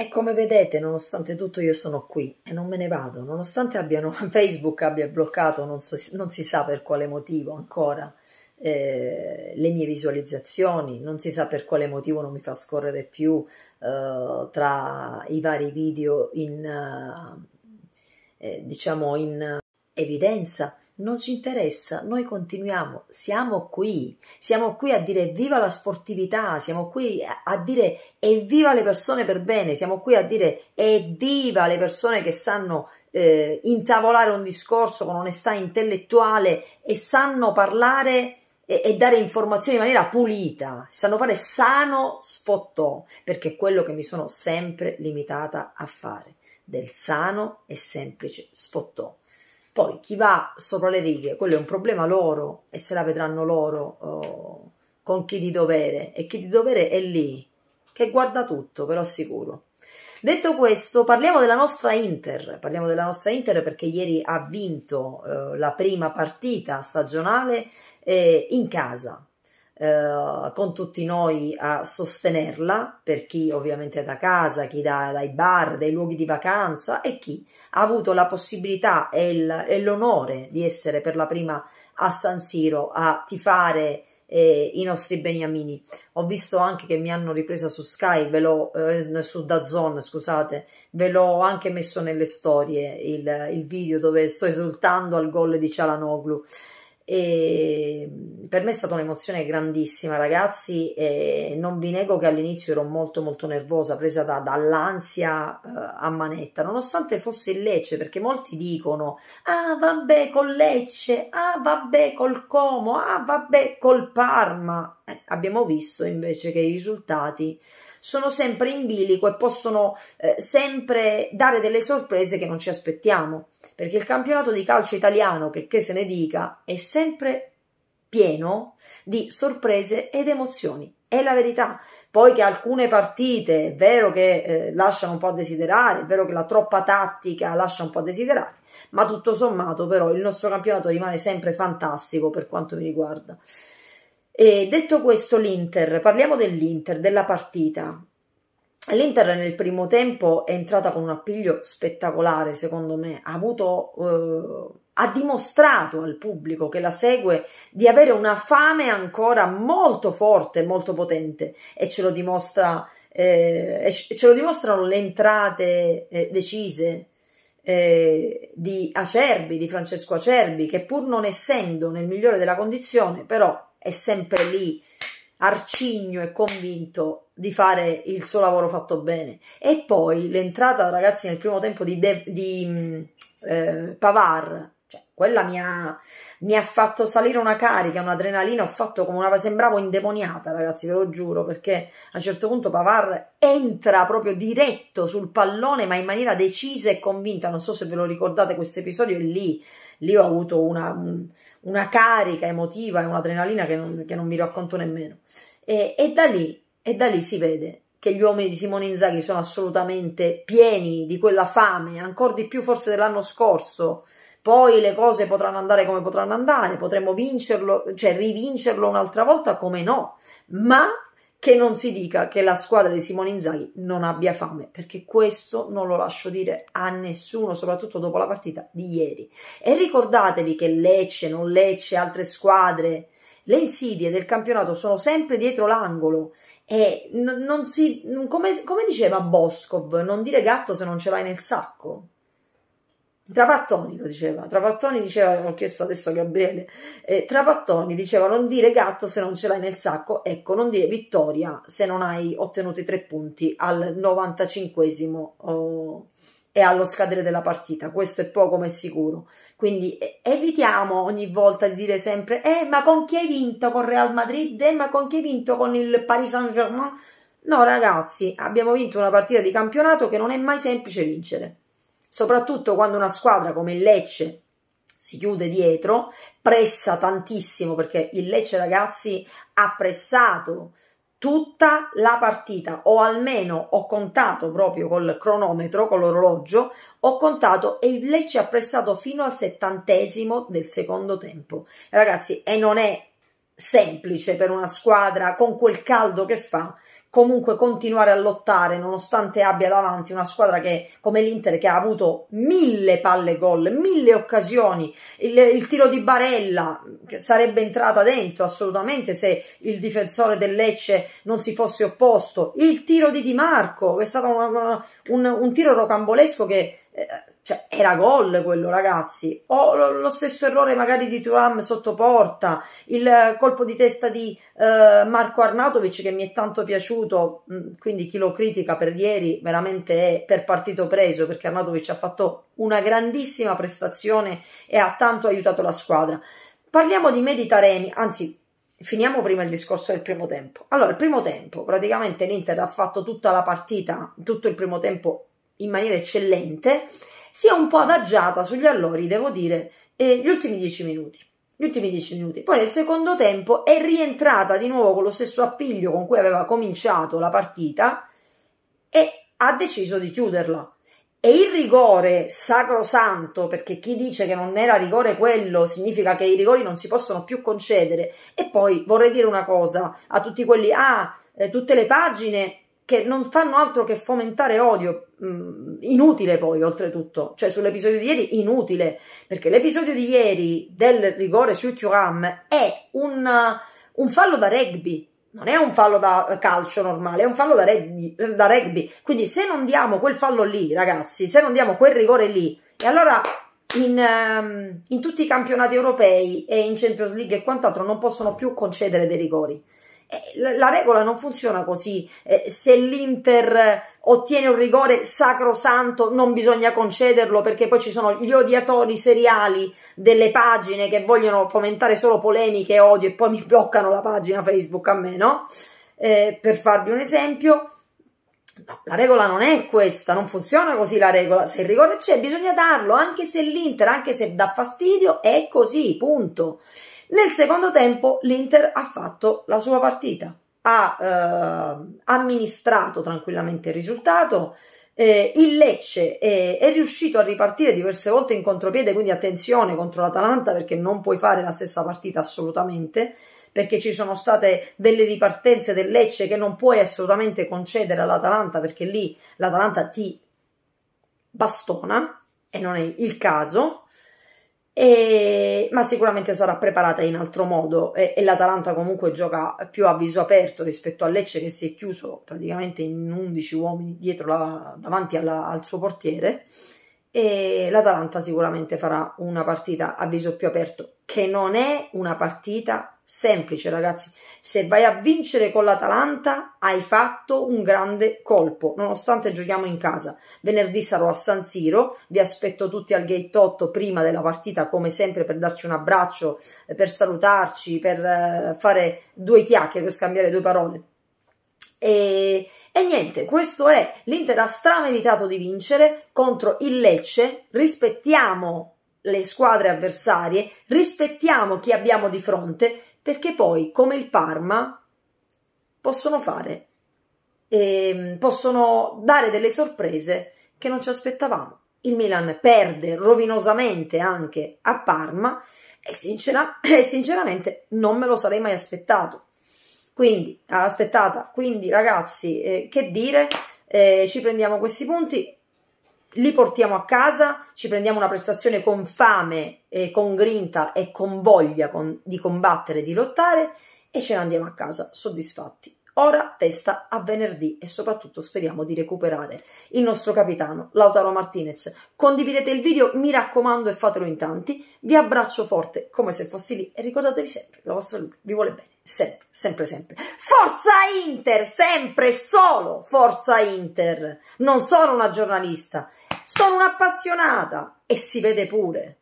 E come vedete, nonostante tutto, io sono qui e non me ne vado, nonostante abbiano, Facebook abbia bloccato, non, so, non si sa per quale motivo ancora, eh, le mie visualizzazioni, non si sa per quale motivo non mi fa scorrere più eh, tra i vari video in, eh, eh diciamo in evidenza non ci interessa, noi continuiamo, siamo qui, siamo qui a dire viva la sportività, siamo qui a dire evviva le persone per bene, siamo qui a dire evviva le persone che sanno eh, intavolare un discorso con onestà intellettuale e sanno parlare e, e dare informazioni in maniera pulita, sanno fare sano sfottò, perché è quello che mi sono sempre limitata a fare, del sano e semplice sfottò. Poi chi va sopra le righe, quello è un problema loro e se la vedranno loro oh, con chi di dovere e chi di dovere è lì che guarda tutto, ve lo assicuro. Detto questo, parliamo della nostra Inter, parliamo della nostra Inter perché ieri ha vinto eh, la prima partita stagionale eh, in casa, eh, con tutti noi a sostenerla, per chi ovviamente da casa, chi da, dai bar, dai luoghi di vacanza e chi ha avuto la possibilità e, il, e l'onore di essere per la prima a San Siro a tifare eh, i nostri beniamini. Ho visto anche che mi hanno ripresa su Sky, ve l'ho, eh, su Dazon, scusate, ve l'ho anche messo nelle storie il, il video dove sto esultando al gol di Cialanoglu. E ehm, per me è stata un'emozione grandissima, ragazzi. E non vi nego che all'inizio ero molto, molto nervosa, presa da, dall'ansia eh, a manetta, nonostante fosse il Lecce, perché molti dicono: Ah, vabbè, col Lecce, ah, vabbè, col Como, ah, vabbè, col Parma eh, abbiamo visto invece che i risultati sono sempre in bilico e possono eh, sempre dare delle sorprese che non ci aspettiamo, perché il campionato di calcio italiano, che, che se ne dica, è sempre pieno di sorprese ed emozioni. È la verità. Poi che alcune partite è vero che eh, lasciano un po' a desiderare, è vero che la troppa tattica lascia un po' a desiderare, ma tutto sommato però il nostro campionato rimane sempre fantastico per quanto mi riguarda. E detto questo, l'Inter, parliamo dell'Inter, della partita. L'Inter nel primo tempo è entrata con un appiglio spettacolare, secondo me, ha, avuto, eh, ha dimostrato al pubblico che la segue di avere una fame ancora molto forte, molto potente e ce lo, dimostra, eh, ce lo dimostrano le entrate eh, decise, eh, di Acerbi, di Francesco Acerbi, che pur non essendo nel migliore della condizione, però è sempre lì, arcigno e convinto di fare il suo lavoro fatto bene. E poi l'entrata, ragazzi, nel primo tempo di, De- di mm, eh, Pavar, cioè, quella mi ha, mi ha, fatto salire una carica, un'adrenalina, ho fatto come una... sembravo indemoniata, ragazzi, ve lo giuro, perché a un certo punto Pavar entra proprio diretto sul pallone, ma in maniera decisa e convinta, non so se ve lo ricordate, questo episodio è lì, lì ho avuto una, una carica emotiva e un'adrenalina che non, che non mi racconto nemmeno. E, e, da lì, e da lì si vede che gli uomini di Simone Inzaghi sono assolutamente pieni di quella fame, ancora di più forse dell'anno scorso. Poi le cose potranno andare come potranno andare, potremmo vincerlo, cioè rivincerlo un'altra volta, come no, ma che non si dica che la squadra di Simone Inzaghi non abbia fame, perché questo non lo lascio dire a nessuno, soprattutto dopo la partita di ieri. E ricordatevi che Lecce, non Lecce, altre squadre, le insidie del campionato sono sempre dietro l'angolo e non si, come, come diceva Boscov, non dire gatto se non ce l'hai nel sacco. Trapattoni lo diceva, Trapattoni diceva, ho chiesto adesso a Gabriele, eh, Trapattoni diceva non dire gatto se non ce l'hai nel sacco, ecco non dire vittoria se non hai ottenuto i tre punti al 95 oh, e allo scadere della partita, questo è poco ma è sicuro, quindi eh, evitiamo ogni volta di dire sempre eh ma con chi hai vinto con Real Madrid, eh ma con chi hai vinto con il Paris Saint Germain, no ragazzi abbiamo vinto una partita di campionato che non è mai semplice vincere soprattutto quando una squadra come il Lecce si chiude dietro, pressa tantissimo perché il Lecce ragazzi ha pressato tutta la partita o almeno ho contato proprio col cronometro, con l'orologio, ho contato e il Lecce ha pressato fino al settantesimo del secondo tempo. Ragazzi, e non è semplice per una squadra con quel caldo che fa comunque continuare a lottare nonostante abbia davanti una squadra che, come l'Inter che ha avuto mille palle gol, mille occasioni, il, il tiro di Barella che sarebbe entrata dentro assolutamente se il difensore del Lecce non si fosse opposto, il tiro di Di Marco, che è stato una, una, un, un tiro rocambolesco che cioè era gol quello ragazzi o lo stesso errore magari di Turam sotto porta il colpo di testa di eh, Marco Arnautovic che mi è tanto piaciuto mm, quindi chi lo critica per ieri veramente è per partito preso perché Arnautovic ha fatto una grandissima prestazione e ha tanto aiutato la squadra parliamo di Meditaremi anzi finiamo prima il discorso del primo tempo allora il primo tempo praticamente l'Inter ha fatto tutta la partita tutto il primo tempo in maniera eccellente si è un po' adagiata sugli allori, devo dire, eh, gli ultimi dieci minuti. Gli ultimi dieci minuti. Poi nel secondo tempo è rientrata di nuovo con lo stesso appiglio con cui aveva cominciato la partita e ha deciso di chiuderla. E il rigore sacrosanto, perché chi dice che non era rigore quello, significa che i rigori non si possono più concedere. E poi vorrei dire una cosa a tutti quelli, ah, eh, tutte le pagine che non fanno altro che fomentare odio Mm, inutile poi oltretutto, cioè sull'episodio di ieri inutile, perché l'episodio di ieri del rigore su Thuram è un, uh, un, fallo da rugby, non è un fallo da calcio normale, è un fallo da rugby, da rugby, quindi se non diamo quel fallo lì ragazzi, se non diamo quel rigore lì, e allora in, um, in tutti i campionati europei e in Champions League e quant'altro non possono più concedere dei rigori eh, la regola non funziona così. Eh, se l'Inter eh, ottiene un rigore sacrosanto non bisogna concederlo perché poi ci sono gli odiatori seriali delle pagine che vogliono fomentare solo polemiche e odio e poi mi bloccano la pagina Facebook a me, no? Eh, per farvi un esempio. No, la regola non è questa, non funziona così la regola. Se il rigore c'è, bisogna darlo, anche se l'Inter, anche se dà fastidio, è così, punto. Nel secondo tempo l'Inter ha fatto la sua partita, ha eh, amministrato tranquillamente il risultato. Eh, il Lecce è, è, riuscito a ripartire diverse volte in contropiede, quindi attenzione contro l'Atalanta perché non puoi fare la stessa partita assolutamente, perché ci sono state delle ripartenze del Lecce che non puoi assolutamente concedere all'Atalanta perché lì l'Atalanta ti bastona e non è il caso. E, ma sicuramente sarà preparata in altro modo e, e l'Atalanta comunque gioca più a viso aperto rispetto a Lecce che si è chiuso praticamente in 11 uomini la, davanti alla, al suo portiere e l'Atalanta sicuramente farà una partita a viso più aperto che non è una partita semplice ragazzi se vai a vincere con l'Atalanta hai fatto un grande colpo nonostante giochiamo in casa venerdì sarò a San Siro vi aspetto tutti al gate 8 prima della partita come sempre per darci un abbraccio eh, per salutarci per eh, fare due chiacchiere per scambiare due parole e, e, niente, questo è l'Inter ha strameritato di vincere contro il Lecce, rispettiamo le squadre avversarie, rispettiamo chi abbiamo di fronte, perché poi, come il Parma, possono fare, eh, possono dare delle sorprese che non ci aspettavamo. Il Milan perde rovinosamente anche a Parma e, sincera, e sinceramente non me lo sarei mai aspettato. Quindi, ah, aspettata, quindi ragazzi, eh, che dire, eh, ci prendiamo questi punti, li portiamo a casa, ci prendiamo una prestazione con fame, eh, con grinta e con voglia con, di combattere, di lottare e ce ne andiamo a casa soddisfatti. Ora testa a venerdì e soprattutto speriamo di recuperare il nostro capitano Lautaro Martinez. Condividete il video, mi raccomando e fatelo in tanti. Vi abbraccio forte come se fossi lì e ricordatevi sempre che la vostra Luca vi vuole bene sempre, sempre, sempre. Forza Inter, sempre, solo Forza Inter. Non sono una giornalista, sono un'appassionata e si vede pure.